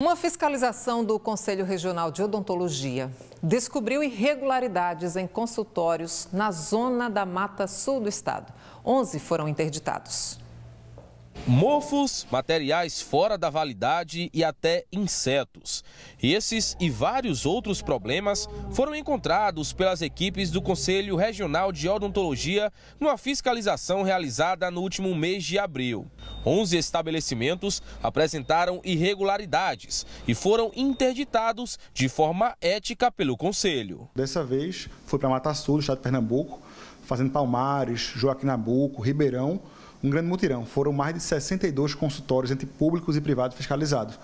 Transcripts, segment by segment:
Uma fiscalização do Conselho Regional de Odontologia descobriu irregularidades em consultórios na zona da Mata Sul do estado. 11 foram interditados. Mofos, materiais fora da validade e até insetos. Esses e vários outros problemas foram encontrados pelas equipes do Conselho Regional de Odontologia numa fiscalização realizada no último mês de abril. 11 estabelecimentos apresentaram irregularidades e foram interditados de forma ética pelo Conselho. Dessa vez foi para Mata Sul, do estado de Pernambuco, fazendo Palmares, Joaquim Nabuco, Ribeirão um grande mutirão. Foram mais de 62 consultórios entre públicos e privados fiscalizados.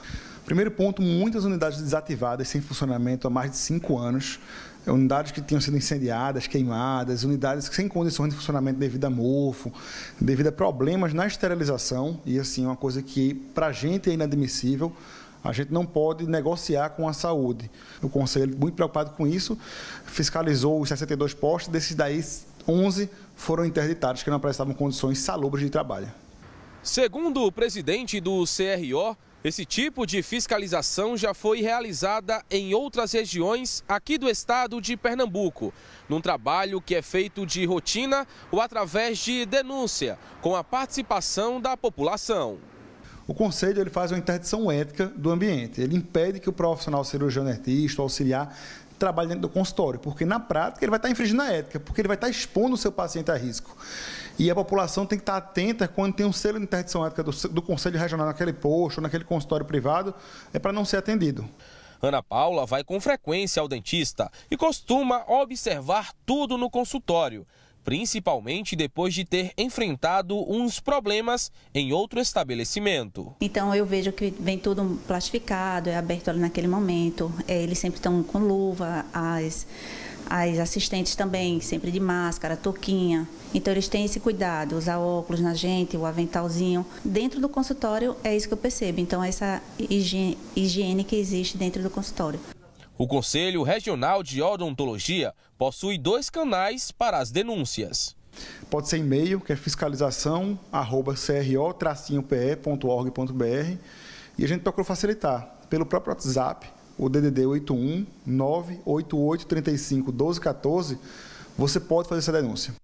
Primeiro ponto, muitas unidades desativadas sem funcionamento há mais de cinco anos, unidades que tinham sido incendiadas, queimadas, unidades sem condições de funcionamento devido a mofo, devido a problemas na esterilização, e assim, uma coisa que para a gente é inadmissível, a gente não pode negociar com a saúde. O Conselho, muito preocupado com isso, fiscalizou os 62 postos, desses daí 11 foram interditados que não prestavam condições salubres de trabalho. Segundo o presidente do CRO, esse tipo de fiscalização já foi realizada em outras regiões aqui do estado de Pernambuco, num trabalho que é feito de rotina ou através de denúncia, com a participação da população. O conselho ele faz uma interdição ética do ambiente. Ele impede que o profissional cirurgião dentista, auxiliar, trabalho dentro do consultório, porque na prática ele vai estar infringindo a ética, porque ele vai estar expondo o seu paciente a risco. E a população tem que estar atenta quando tem um selo de interdição ética do, do Conselho Regional naquele posto, naquele consultório privado, é para não ser atendido. Ana Paula vai com frequência ao dentista e costuma observar tudo no consultório principalmente depois de ter enfrentado uns problemas em outro estabelecimento. Então eu vejo que vem tudo plastificado, é aberto ali naquele momento, é, eles sempre estão com luva, as, as assistentes também, sempre de máscara, touquinha. Então eles têm esse cuidado, usar óculos na gente, o aventalzinho. Dentro do consultório é isso que eu percebo, então essa higiene, higiene que existe dentro do consultório. O Conselho Regional de Odontologia possui dois canais para as denúncias. Pode ser e-mail, que é fiscalização@cro-pe.org.br, e a gente procurou facilitar pelo próprio WhatsApp, o DDD 81 1214, você pode fazer essa denúncia.